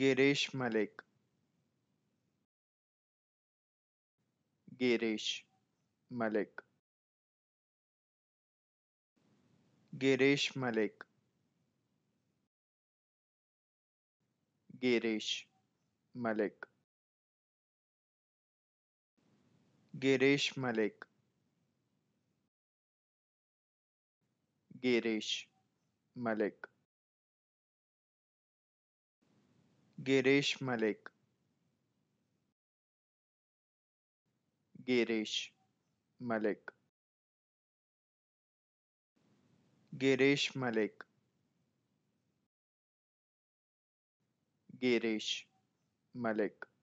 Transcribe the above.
Girish Malik Girish Malik Girish Malik Girish Malik Girish Malik Girish Malik Girish Malik Girish Malik Girish Malik Girish Malik